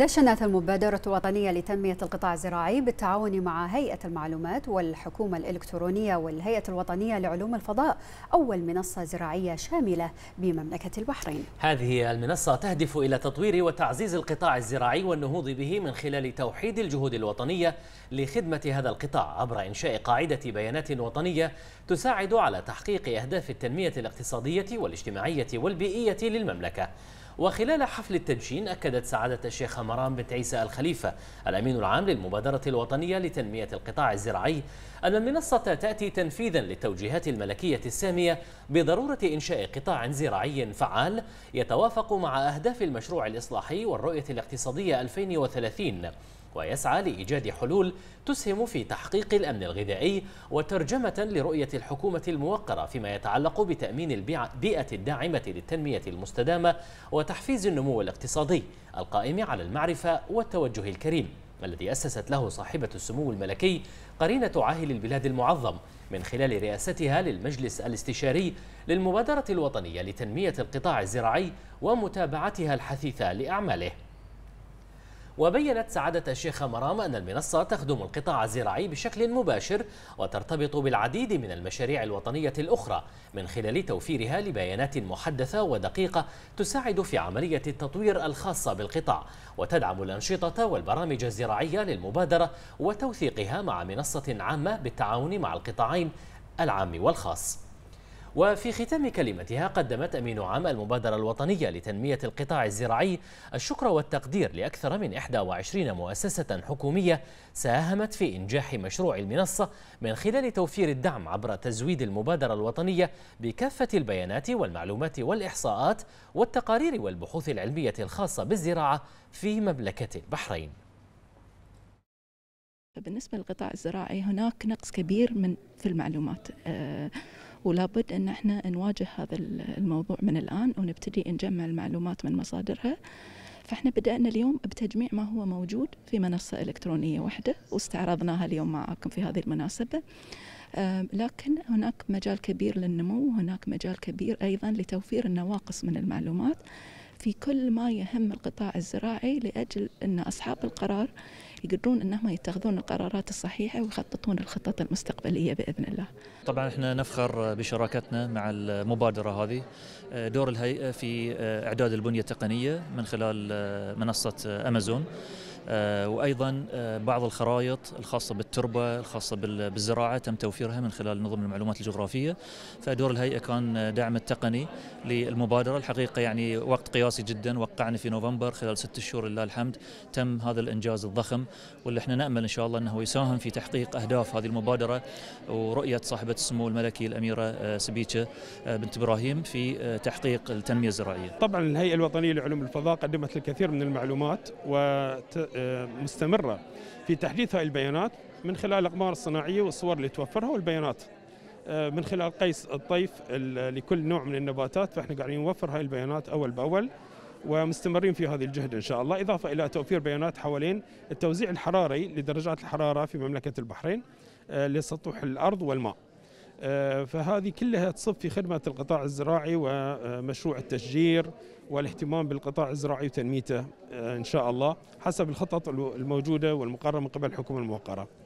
دشنت المبادرة الوطنية لتنمية القطاع الزراعي بالتعاون مع هيئة المعلومات والحكومة الإلكترونية والهيئة الوطنية لعلوم الفضاء أول منصة زراعية شاملة بمملكة البحرين هذه المنصة تهدف إلى تطوير وتعزيز القطاع الزراعي والنهوض به من خلال توحيد الجهود الوطنية لخدمة هذا القطاع عبر إنشاء قاعدة بيانات وطنية تساعد على تحقيق أهداف التنمية الاقتصادية والاجتماعية والبيئية للمملكة وخلال حفل التدشين أكدت سعادة الشيخ مرام بنت عيسى الخليفة الأمين العام للمبادرة الوطنية لتنمية القطاع الزراعي أن المنصة تأتي تنفيذا للتوجيهات الملكية السامية بضرورة إنشاء قطاع زراعي فعال يتوافق مع أهداف المشروع الإصلاحي والرؤية الاقتصادية 2030 ويسعى لإيجاد حلول تسهم في تحقيق الأمن الغذائي وترجمة لرؤية الحكومة الموقرة فيما يتعلق بتأمين البيئة الداعمة للتنمية المستدامة وتحفيز النمو الاقتصادي القائم على المعرفة والتوجه الكريم الذي أسست له صاحبة السمو الملكي قرينة عاهل البلاد المعظم من خلال رئاستها للمجلس الاستشاري للمبادرة الوطنية لتنمية القطاع الزراعي ومتابعتها الحثيثة لأعماله وبينت سعادة الشيخ مرام أن المنصة تخدم القطاع الزراعي بشكل مباشر وترتبط بالعديد من المشاريع الوطنية الأخرى من خلال توفيرها لبيانات محدثة ودقيقة تساعد في عملية التطوير الخاصة بالقطاع وتدعم الأنشطة والبرامج الزراعية للمبادرة وتوثيقها مع منصة عامة بالتعاون مع القطاعين العام والخاص وفي ختام كلمتها قدمت أمين عام المبادرة الوطنية لتنمية القطاع الزراعي الشكر والتقدير لأكثر من 21 مؤسسة حكومية ساهمت في إنجاح مشروع المنصة من خلال توفير الدعم عبر تزويد المبادرة الوطنية بكافة البيانات والمعلومات والإحصاءات والتقارير والبحوث العلمية الخاصة بالزراعة في مملكة البحرين بالنسبة للقطاع الزراعي هناك نقص كبير من في المعلومات آه، ولابد أن احنا نواجه هذا الموضوع من الآن ونبتدي نجمع المعلومات من مصادرها فاحنا بدأنا اليوم بتجميع ما هو موجود في منصة إلكترونية واحدة واستعرضناها اليوم معاكم في هذه المناسبة لكن هناك مجال كبير للنمو وهناك مجال كبير أيضا لتوفير النواقص من المعلومات في كل ما يهم القطاع الزراعي لأجل أن أصحاب القرار يقدرون أنهم يتخذون القرارات الصحيحة ويخططون الخطط المستقبلية بإذن الله طبعا احنا نفخر بشراكتنا مع المبادرة هذه آه، دور الهيئة في آه، إعداد البنية التقنية من خلال آه، منصة أمازون آه، وايضا آه، بعض الخرائط الخاصه بالتربه الخاصه بالزراعه تم توفيرها من خلال نظم المعلومات الجغرافيه فدور الهيئه كان آه، دعم التقني للمبادره الحقيقه يعني وقت قياسي جدا وقعنا في نوفمبر خلال ست شهور لله الحمد تم هذا الانجاز الضخم واللي احنا نامل ان شاء الله انه يساهم في تحقيق اهداف هذه المبادره ورؤيه صاحبه السمو الملكي الاميره سبيكه بنت ابراهيم في تحقيق التنميه الزراعيه. طبعا الهيئه الوطنيه لعلوم الفضاء قدمت الكثير من المعلومات و آه، مستمرة في تحديث هذه البيانات من خلال الأقمار الصناعية والصور اللي توفرها والبيانات آه، من خلال قيس الطيف لكل نوع من النباتات فاحنا قاعدين نوفر هاي البيانات اول باول ومستمرين في هذه الجهد ان شاء الله اضافه الى توفير بيانات حوالين التوزيع الحراري لدرجات الحراره في مملكه البحرين آه، لسطوح الارض والماء آه، فهذه كلها تصب في خدمة القطاع الزراعي ومشروع التشجير والاهتمام بالقطاع الزراعي وتنميته آه، إن شاء الله حسب الخطط الموجودة والمقررة من قبل الحكومة الموقرة